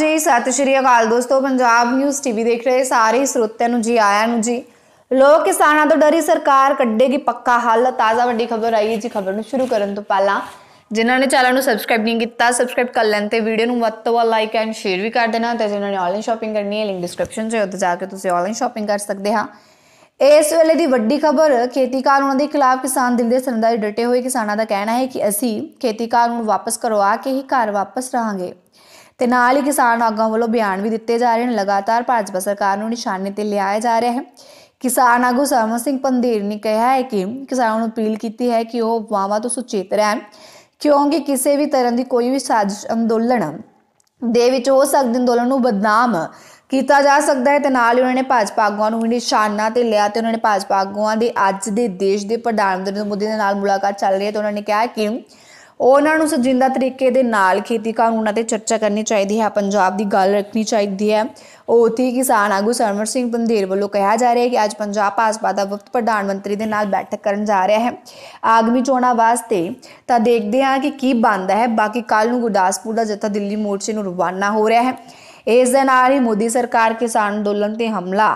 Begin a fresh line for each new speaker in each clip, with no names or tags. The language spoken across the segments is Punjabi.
ਜੀ ਸਤਿ ਸ਼੍ਰੀ ਅਕਾਲ ਦੋਸਤੋ ਪੰਜਾਬ ਨਿਊਜ਼ ਟੀਵੀ ਦੇਖ ਰਹੇ ਸਾਰੇ ਸਰੋਤਿਆਂ ਨੂੰ ਜੀ ਆਇਆਂ ਨੂੰ ਜੀ ਲੋਕ ਕਿਸਾਨਾਂ ਤੋਂ ਡਰੀ ਸਰਕਾਰ ਕੱਢੇਗੀ ਪੱਕਾ ਹੱਲ ਤਾਜ਼ਾ ਵੱਡੀ ਖਬਰ ਆਈ ਹੈ ਜੀ ਖਬਰ ਨੂੰ ਸ਼ੁਰੂ ਕਰਨ ਤੋਂ ਪਹਿਲਾਂ ਜਿਨ੍ਹਾਂ ਨੇ ਚੈਨਲ ਨੂੰ ਸਬਸਕ੍ਰਾਈਬ ਨਹੀਂ ਕੀਤਾ ਸਬਸਕ੍ਰਾਈਬ ਕਰ ਲੈਣ ਤੇ ਵੀਡੀਓ ਨੂੰ ਵੱਧ ਤੋਂ ਵੱਧ ਲਾਈਕ ਐਂਡ ਸ਼ੇਅਰ ਵੀ ਕਰ ਦੇਣਾ ਤੇ ਜਿਨ੍ਹਾਂ ਨੇ ਆਨਲਾਈਨ ਸ਼ਾਪਿੰਗ ਕਰਨੀ ਹੈ ਲਿੰਕ ਡਿਸਕ੍ਰਿਪਸ਼ਨ 'ਚ ਉੱਤੇ ਜਾ ਕੇ ਤੁਸੀਂ ਆਨਲਾਈਨ ਸ਼ਾਪਿੰਗ ਕਰ ਸਕਦੇ ਹਾਂ ਇਸ ਵੇਲੇ ਦੀ ਵੱਡੀ ਖਬਰ ਖੇਤੀ ਕਾਨੂੰਨ ਦੇ ਖਿਲਾਫ ਕਿਸਾਨ ਦਿਲ ਦੇ ਸਰੰਦਾਈ ਡਟੇ ਹੋਏ ਕਿਸਾਨਾਂ ਦਾ ਕਹਿਣਾ ਹੈ ਕਿ ਅਸੀਂ ਖੇਤੀ ਕਾਨੂੰਨ ਵਾਪਸ ਕਰਵਾ ਕੇ ਹੀ ਘਰ ਵਾਪਸ ਰਾਂਗੇ ਤੇ ਨਾਲ ਹੀ ਕਿਸਾਨ ਆਗੂਆਂ ਵੱਲੋਂ ਬਿਆਨ ਵੀ ਦਿੱਤੇ ਜਾ ਰਹੇ ਨੇ ਲਗਾਤਾਰ ਭਾਜਪਾ ਸਰਕਾਰ ਨੂੰ ਨਿਸ਼ਾਨੇ ਤੇ ਲਿਆਇਆ ਜਾ ਰਿਹਾ ਹੈ ਕਿਸਾਨ ਆਗੂ ਸਰਵਨ ਸਿੰਘ ਪੰਧੀਰ ਨੇ ਕਿਹਾ ਹੈ ਕਿ ਕਿਸਾਨਾਂ ਨੂੰ ਅਪੀਲ ਕੀਤੀ ਹੈ ਕਿ ਉਹ ਵਾਵਾ ਤੋਂ ਸੁਚੇਤ ਰਹਿਣ ਕਿਉਂਕਿ ਕਿਸੇ ਵੀ ਤਰ੍ਹਾਂ ਦੀ ਕੋਈ ਵੀ ਸਾਜ਼ਿਸ਼ ਅੰਦੋਲਨ ਦੇ ਵਿੱਚ ਹੋ ਸਕਦੇ ਅੰਦੋਲਨ ਨੂੰ ਬਦਨਾਮ ਕੀਤਾ ਜਾ ਸਕਦਾ ਹੈ ਤੇ ਨਾਲ ਹੀ ਉਹਨਾਂ ਨੇ ਭਾਜਪਾ ਆਗੂਆਂ ਨੂੰ ਵੀ ਨਿਸ਼ਾਨਾ ਤੇ ਲਿਆ ਤੇ ਉਹਨਾਂ ਨੇ ਭਾਜਪਾ ਆਗੂਆਂ ਦੇ ਅੱਜ ਦੇ ਦੇਸ਼ ਦੇ ਪ੍ਰਧਾਨ ਮੰਤਰੀ ਮੋਦੀ ਦੇ ਨਾਲ ਮੁਲਾਕਾਤ ਚੱਲ ਰਹੀ ਹੈ ਤੇ ਉਹਨਾਂ ਨੇ ਕਿਹਾ ਕਿ ਉਹਨਾਂ ਨੂੰ ਸਜਿੰਦਾ ਤਰੀਕੇ ਦੇ ਨਾਲ ਖੇਤੀ ਕਾਨੂੰਨਾਂ ਤੇ ਚਰਚਾ ਕਰਨੀ ਚਾਹੀਦੀ ਹੈ ਪੰਜਾਬ ਦੀ ਗੱਲ ਰੱਖਣੀ ਚਾਹੀਦੀ ਹੈ ਉਹਤੀ ਕਿਸਾਨ ਆਗੂ ਸਰਮਰ ਸਿੰਘ ਬੰਦੇਰ ਵੱਲੋਂ ਕਿਹਾ ਜਾ ਰਿਹਾ ਹੈ ਕਿ ਅੱਜ ਪੰਜਾਬ ਭਾਜਪਾ ਦਾ ਵਫਦ ਪ੍ਰਧਾਨ ਮੰਤਰੀ ਦੇ ਨਾਲ ਬੈਠਕ ਕਰਨ ਜਾ ਰਿਹਾ ਹੈ ਆਗਮੀ ਚੋਣਾਂ ਵਾਸਤੇ ਤਾਂ ਦੇਖਦੇ ਹਾਂ ਕਿ ਕੀ ਬੰਦਾ ਹੈ ਬਾਕੀ ਕੱਲ ਨੂੰ ਗੁਰਦਾਸਪੁਰ ਦਾ ਜਥਾ ਦਿੱਲੀ ਮੋਰਚੇ ਨੂੰ ਰਵਾਨਾ ਹੋ ਰਿਹਾ ਹੈ ਇਸ ਦੇ ਨਾਲ ਹੀ ਮੋਦੀ ਸਰਕਾਰ ਕਿਸਾਨ ਅੰਦੋਲਨ ਤੇ ਹਮਲਾ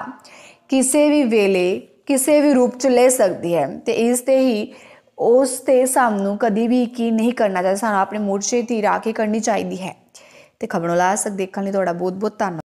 ਕਿਸੇ ਵੀ ਵੇਲੇ ਕਿਸੇ ਵੀ ਰੂਪ ਚ ਲੈ ਸਕਦੀ ਹੈ ਤੇ ਇਸ ਤੇ ਹੀ ਉਸ ਤੇ ਸਾਨੂੰ ਕਦੀ ਵੀ ਕੀ ਨਹੀਂ ਕਰਨਾ ਚਾਹੀਦਾ ਸਾਨੂੰ ਆਪਣੇ ਮੂਡ 'ਚ ਰਾਖੇ ਕੇ ਕਰਨੀ ਚਾਹੀਦੀ ਹੈ ਤੇ ਖਬਰੋਂ ਲਾਸਕ ਦੇਖਣ ਲਈ ਤੁਹਾਡਾ ਬਹੁਤ ਬਹੁਤ ਧੰਨਵਾਦ